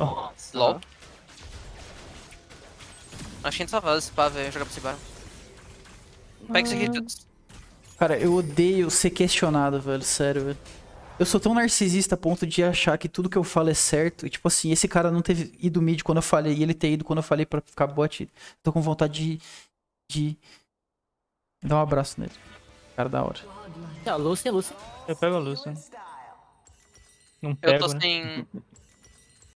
Nossa. LOL. Acho que a gente só vaza esse pá, velho, jogar pra esse bar. Pega isso aqui, ah. todos. Cara, eu odeio ser questionado, velho, sério, velho. Eu sou tão narcisista a ponto de achar que tudo que eu falo é certo. E, tipo assim, esse cara não teve ido mid quando eu falei, e ele ter ido quando eu falei pra ficar bot. Tô com vontade de. de. dar um abraço nele. Cara, da hora. É a Lucy, é Lucy. Eu pego a Lucy. Não pego, eu tô né? sem.